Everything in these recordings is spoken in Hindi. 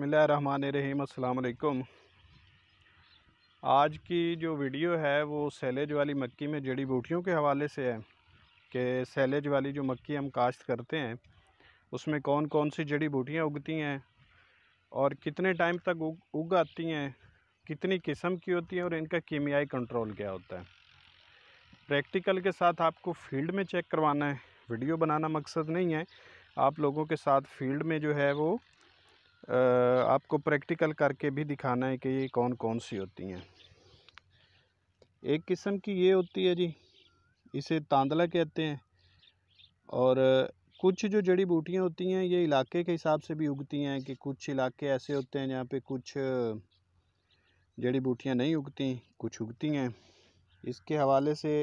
बसमिलीम रहीकुम आज की जो वीडियो है वो सैलेज वाली मक्की में जड़ी बूटियों के हवाले से है कि सैलेज वाली जो मक्की हम काश्त करते हैं उसमें कौन कौन सी जड़ी बूटियाँ उगती हैं और कितने टाइम तक उग उग आती हैं कितनी किस्म की होती हैं और इनका कीमियाई कंट्रोल क्या होता है प्रैक्टिकल के साथ आपको फील्ड में चेक करवाना है वीडियो बनाना मकसद नहीं है आप लोगों के साथ फील्ड में जो है वो आपको प्रैक्टिकल करके भी दिखाना है कि ये कौन कौन सी होती हैं एक किस्म की ये होती है जी इसे तांदला कहते हैं और कुछ जो जड़ी बूटियाँ होती हैं ये इलाके के हिसाब से भी उगती हैं कि कुछ इलाके ऐसे होते हैं जहाँ पे कुछ जड़ी बूटियाँ नहीं उगती कुछ उगती हैं इसके हवाले से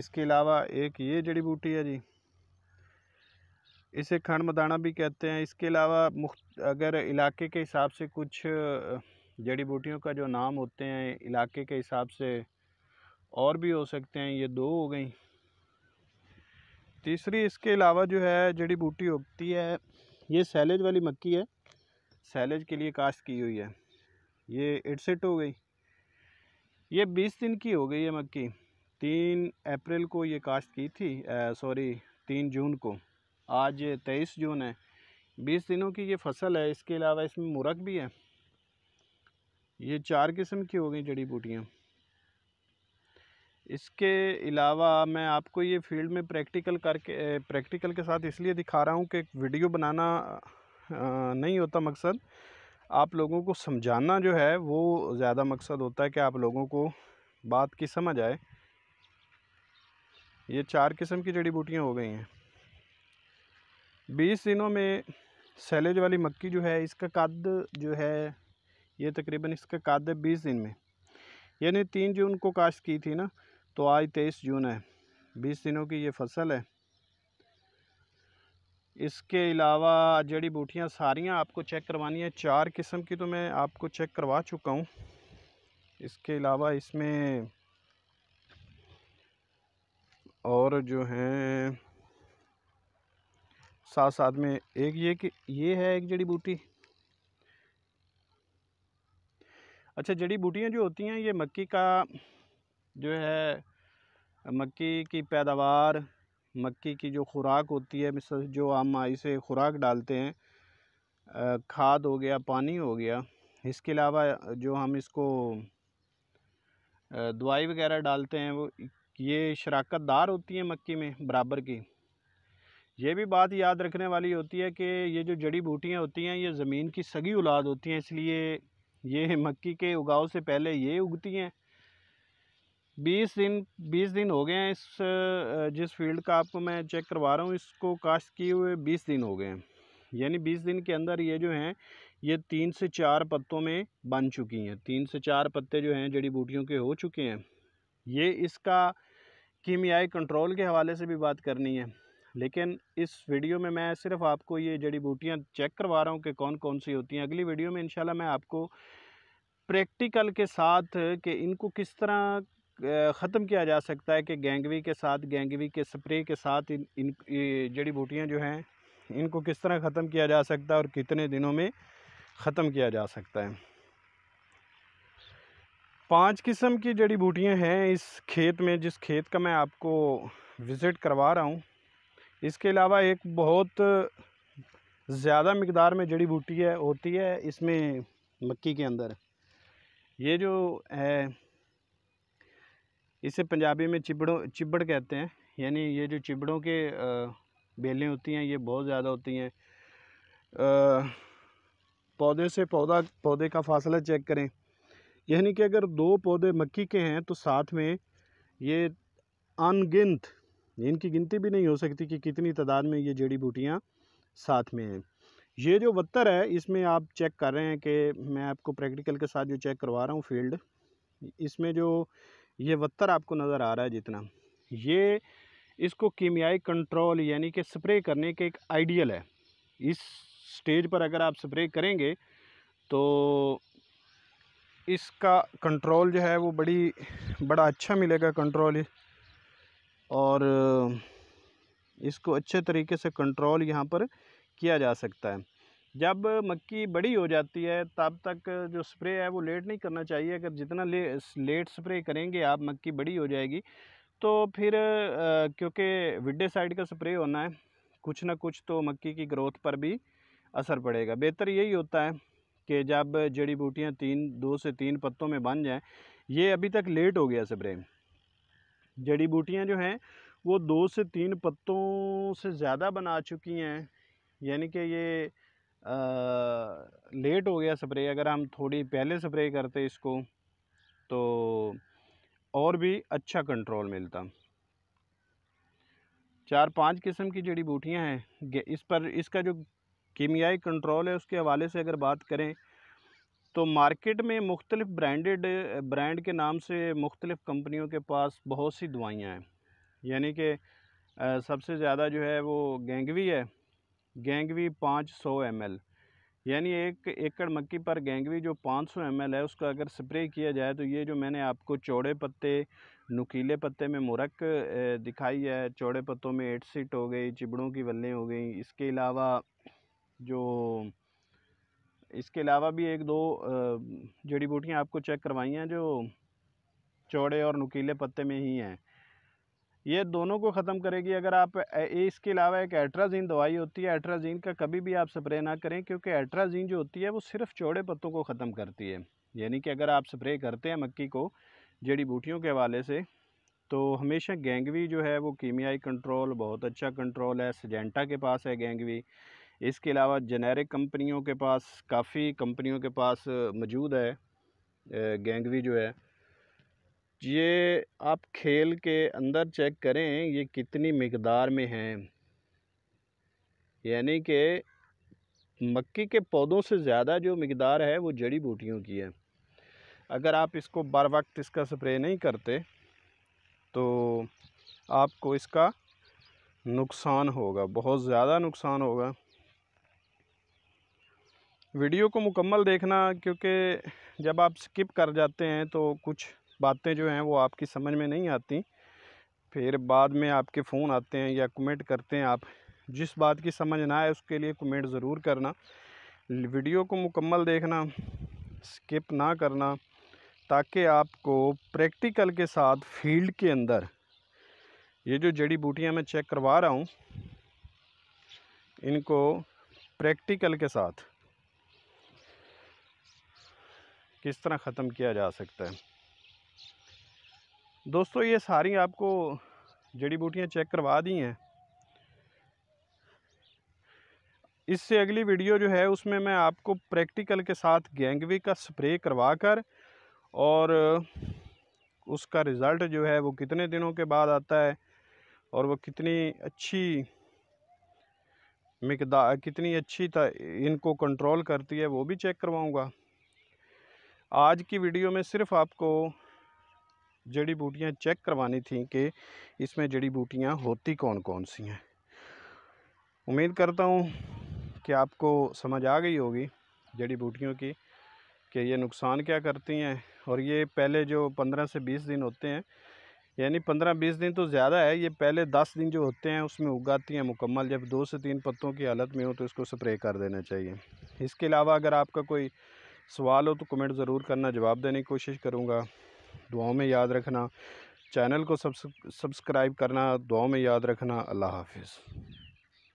इसके अलावा एक ये जड़ी बूटी है जी इसे खंड मदाना भी कहते हैं इसके अलावा अगर इलाके के हिसाब से कुछ जड़ी बूटियों का जो नाम होते हैं इलाके के हिसाब से और भी हो सकते हैं ये दो हो गई तीसरी इसके अलावा जो है जड़ी बूटी उगती है ये सैलेज वाली मक्की है सैलेज के लिए काश्त की हुई है ये एडसेट हो गई ये बीस दिन की हो गई है मक्की तीन अप्रैल को ये काश्त की थी सॉरी तीन जून को आज तेईस जून है बीस दिनों की ये फसल है इसके अलावा इसमें मुरक भी है ये चार किस्म की हो गई जड़ी बूटियाँ इसके अलावा मैं आपको ये फील्ड में प्रैक्टिकल करके प्रैक्टिकल के साथ इसलिए दिखा रहा हूँ कि वीडियो बनाना नहीं होता मकसद आप लोगों को समझाना जो है वो ज़्यादा मकसद होता है कि आप लोगों को बात की समझ आए ये चार किस्म की जड़ी बूटियाँ हो गई हैं बीस दिनों में सैलेज वाली मक्की जो है इसका कद जो है ये तकरीबन इसका कद है बीस दिन में यानी तीन जून को काश्त की थी ना तो आज तेईस जून है बीस दिनों की ये फसल है इसके अलावा जड़ी बूटियाँ सारियाँ आपको चेक करवानी है चार किस्म की तो मैं आपको चेक करवा चुका हूँ इसके अलावा इसमें और जो हैं साथ साथ में एक ये कि ये है एक जड़ी बूटी अच्छा जड़ी बूटियाँ जो होती हैं ये मक्की का जो है मक्की की पैदावार मक्की की जो खुराक होती है मिस जो हम इसे खुराक डालते हैं खाद हो गया पानी हो गया इसके अलावा जो हम इसको दवाई वगैरह डालते हैं वो ये शराकतदार होती है मक्की में बराबर की ये भी बात याद रखने वाली होती है कि ये जो जड़ी बूटियाँ होती हैं ये ज़मीन की सगी औलाद होती हैं इसलिए ये मक्की के उगाव से पहले ये उगती हैं बीस दिन बीस दिन हो गए हैं इस जिस फील्ड का आपको मैं चेक करवा रहा हूँ इसको काश्त किए हुए बीस दिन हो गए हैं यानी बीस दिन के अंदर ये जो हैं ये तीन से चार पत्तों में बन चुकी हैं तीन से चार पत्ते जो हैं जड़ी बूटियों के हो चुके हैं ये इसका कीमियाई कंट्रोल के हवाले से भी बात करनी है लेकिन इस वीडियो में मैं सिर्फ आपको ये जड़ी बूटियाँ चेक करवा रहा हूँ कि कौन कौन सी होती हैं अगली वीडियो में इनशाला मैं आपको प्रैक्टिकल के साथ कि इनको किस तरह ख़त्म किया जा सकता है कि गेंगवी के साथ गेंगवी के स्प्रे के साथ इन इन जड़ी बूटियाँ जो हैं इनको किस तरह ख़त्म किया जा सकता है और कितने दिनों में ख़त्म किया जा सकता है पांच किस्म की जड़ी बूटियाँ हैं इस खेत में जिस खेत का मैं आपको विज़िट करवा रहा हूँ इसके अलावा एक बहुत ज़्यादा मकदार में जड़ी बूटी है होती है इसमें मक्की के अंदर ये जो है इसे पंजाबी में चिबड़ों चिबड़ कहते हैं यानी ये जो चिबड़ों के बेलें होती हैं ये बहुत ज़्यादा होती हैं पौधे से पौधा पौधे का फासला चेक करें यानी कि अगर दो पौधे मक्की के हैं तो साथ में ये अनगिनत इनकी गिनती भी नहीं हो सकती कि कितनी तादाद में ये जड़ी बूटियाँ साथ में हैं ये जो बत्तर है इसमें आप चेक कर रहे हैं कि मैं आपको प्रैक्टिकल के साथ जो चेक करवा रहा हूँ फील्ड इसमें जो ये बत्तर आपको नज़र आ रहा है जितना ये इसको कीमियाई कंट्रोल यानी कि स्प्रे करने के एक आइडियल है इस स्टेज पर अगर आप स्प्रे करेंगे तो इसका कंट्रोल जो है वो बड़ी बड़ा अच्छा मिलेगा कंट्रोल और इसको अच्छे तरीके से कंट्रोल यहाँ पर किया जा सकता है जब मक्की बड़ी हो जाती है तब तक जो स्प्रे है वो लेट नहीं करना चाहिए अगर जितना ले लेट स्प्रे करेंगे आप मक्की बड़ी हो जाएगी तो फिर क्योंकि विडे साइड का स्प्रे होना है कुछ ना कुछ तो मक्की की ग्रोथ पर भी असर पड़ेगा बेहतर यही होता है कि जब जड़ी बूटियाँ तीन दो से तीन पत्तों में बन जाएँ ये अभी तक लेट हो गया स्प्रे जड़ी बूटियाँ जो हैं वो दो से तीन पत्तों से ज़्यादा बना चुकी हैं यानी कि ये आ, लेट हो गया स्प्रे अगर हम थोड़ी पहले स्प्रे करते इसको तो और भी अच्छा कंट्रोल मिलता चार पांच किस्म की जड़ी बूटियाँ हैं इस पर इसका जो कीमियाई कंट्रोल है उसके हवाले से अगर बात करें तो मार्केट में मुख्तलिफ़ ब्रांडेड ब्रांड के नाम से मुख्तलिफ़ कंपनियों के पास बहुत सी दवाइयाँ हैं यानी कि सबसे ज़्यादा जो है वो गेंगवी है गेंगवी पाँच सौ एम एल यानी एक एकड़ मक्की पर गेंगवी जो 500 सौ है उसका अगर स्प्रे किया जाए तो ये जो मैंने आपको चौड़े पत्ते नुकीले पत्ते में मुरक दिखाई है चौड़े पत्तों में एट सीट हो गई चिबड़ों की वल्लें हो गई इसके अलावा जो इसके अलावा भी एक दो जड़ी बूटियाँ आपको चेक करवाई हैं जो चौड़े और नुकीले पत्ते में ही हैं ये दोनों को ख़त्म करेगी अगर आप इसके अलावा एक एट्राजीन दवाई होती है एट्राजीन का कभी भी आप स्प्रे ना करें क्योंकि एट्राजीन जो होती है वो सिर्फ चौड़े पत्तों को ख़त्म करती है यानी कि अगर आप स्प्रे करते हैं मक्की को जड़ी बूटियों के हवाले से तो हमेशा गेंगवी जो है वो कीमियाई कंट्रोल बहुत अच्छा कंट्रोल है सजेंटा के पास है गेंगवी इसके अलावा जेनेरिक कंपनियों के पास काफ़ी कंपनियों के पास मौजूद है गेंगवी जो है ये आप खेल के अंदर चेक करें ये कितनी मकदार में हैं यानी कि मक्की के पौधों से ज़्यादा जो मकदार है वो जड़ी बूटियों की है अगर आप इसको बार वक्त इसका स्प्रे नहीं करते तो आपको इसका नुकसान होगा बहुत ज़्यादा नुकसान होगा वीडियो को मुकम्मल देखना क्योंकि जब आप स्किप कर जाते हैं तो कुछ बातें जो हैं वो आपकी समझ में नहीं आती फिर बाद में आपके फ़ोन आते हैं या कमेंट करते हैं आप जिस बात की समझ ना आए उसके लिए कमेंट ज़रूर करना वीडियो को मुकम्मल देखना स्किप ना करना ताकि आपको प्रैक्टिकल के साथ फील्ड के अंदर ये जो जड़ी बूटियाँ मैं चेक करवा रहा हूँ इनको प्रैक्टिकल के साथ किस तरह ख़त्म किया जा सकता है दोस्तों ये सारी आपको जड़ी बूटियाँ चेक करवा दी हैं इससे अगली वीडियो जो है उसमें मैं आपको प्रैक्टिकल के साथ गैंगवे का स्प्रे करवा कर और उसका रिज़ल्ट जो है वो कितने दिनों के बाद आता है और वो कितनी अच्छी मकदार कितनी अच्छी इनको कंट्रोल करती है वो भी चेक करवाऊँगा आज की वीडियो में सिर्फ आपको जड़ी बूटियाँ चेक करवानी थी कि इसमें जड़ी बूटियाँ होती कौन कौन सी हैं उम्मीद करता हूँ कि आपको समझ आ गई होगी जड़ी बूटियों की कि ये नुकसान क्या करती हैं और ये पहले जो पंद्रह से बीस दिन होते हैं यानी पंद्रह बीस दिन तो ज़्यादा है ये पहले दस दिन जो होते हैं उसमें उगाती हैं मुकम्मल जब दो से तीन पत्तों की हालत में हो तो इसको स्प्रे कर देना चाहिए इसके अलावा अगर आपका कोई सवाल हो तो कमेंट ज़रूर करना जवाब देने की कोशिश करूँगा दुआओं में याद रखना चैनल को सब्सक्राइब करना दुआओं में याद रखना अल्लाह हाफिज़